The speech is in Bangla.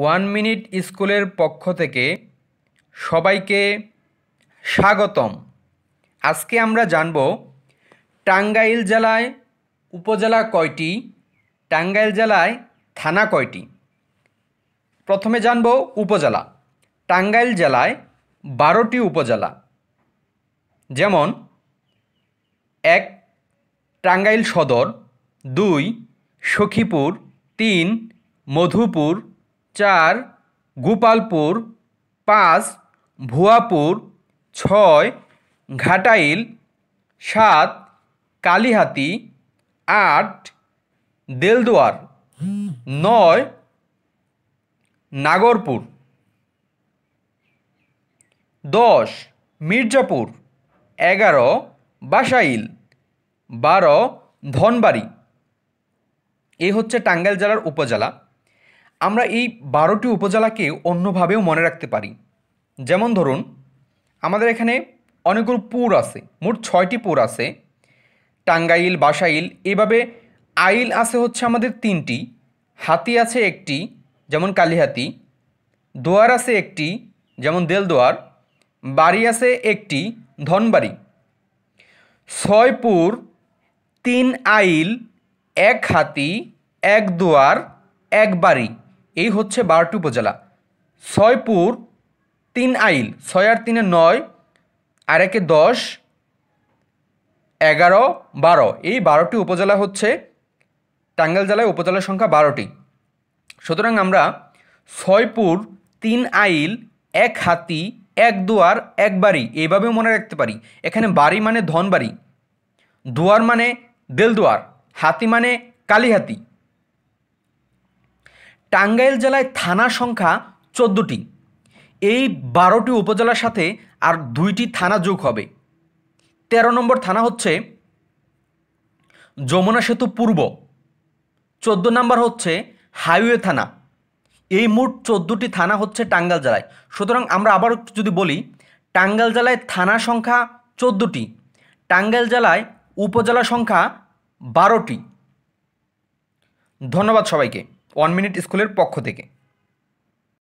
ওয়ান মিনিট স্কুলের পক্ষ থেকে সবাইকে স্বাগতম আজকে আমরা জানব টাঙ্গাইল জেলায় উপজেলা কয়টি টাঙ্গাইল জেলায় থানা কয়টি প্রথমে জানব উপজেলা টাঙ্গাইল জেলায় বারোটি উপজেলা যেমন এক টাঙ্গাইল সদর দুই সখীপুর তিন মধুপুর চার গোপালপুর পাঁচ ভুয়াপুর ছয় ঘাটাইল সাত কালিহাতি আট দেলদুয়ার নয় নাগরপুর দশ মির্জাপুর এগারো বাসাইল বারো ধনবাড়ি এই হচ্ছে টাঙ্গাইল জেলার উপজেলা আমরা এই বারোটি উপজেলাকে অন্যভাবেও মনে রাখতে পারি যেমন ধরুন আমাদের এখানে অনেকগুলো পুর আছে মোট ছয়টি পুর আছে টাঙ্গাইল বাসাইল এভাবে আইল আছে হচ্ছে আমাদের তিনটি হাতি আছে একটি যেমন কালীহাতি দোয়ার আছে একটি যেমন দেলদোয়ার বাড়ি আছে একটি ধনবাড়ি ছয়পুর তিন আইল এক হাতি এক দোয়ার এক বাড়ি এই হচ্ছে বারোটি উপজেলা ছয়পুর তিন আইল ছয় আর তিনে নয় আর একে দশ এগারো বারো এই বারোটি উপজেলা হচ্ছে টাঙ্গাইল জেলায় উপজেলার সংখ্যা বারোটি সুতরাং আমরা ছয়পুর তিন আইল এক হাতি এক দুয়ার এক বাড়ি এইভাবেও মনে রাখতে পারি এখানে বাড়ি মানে ধন বাড়ি দুয়ার মানে দেলদুয়ার হাতি মানে হাতি টাঙ্গাইল জেলায় থানা সংখ্যা চোদ্দোটি এই বারোটি উপজেলার সাথে আর দুইটি থানা যোগ হবে ১৩ নম্বর থানা হচ্ছে যমুনা সেতু পূর্ব ১৪ নম্বর হচ্ছে হাইওয়ে থানা এই মোট চোদ্দোটি থানা হচ্ছে টাঙ্গাল জেলায় সুতরাং আমরা আবার যদি বলি টাঙ্গাল জেলায় থানা সংখ্যা চোদ্দোটি টাঙ্গাইল জেলায় উপজেলা সংখ্যা বারোটি ধন্যবাদ সবাইকে ওয়ান মিনিট স্কুলের পক্ষ থেকে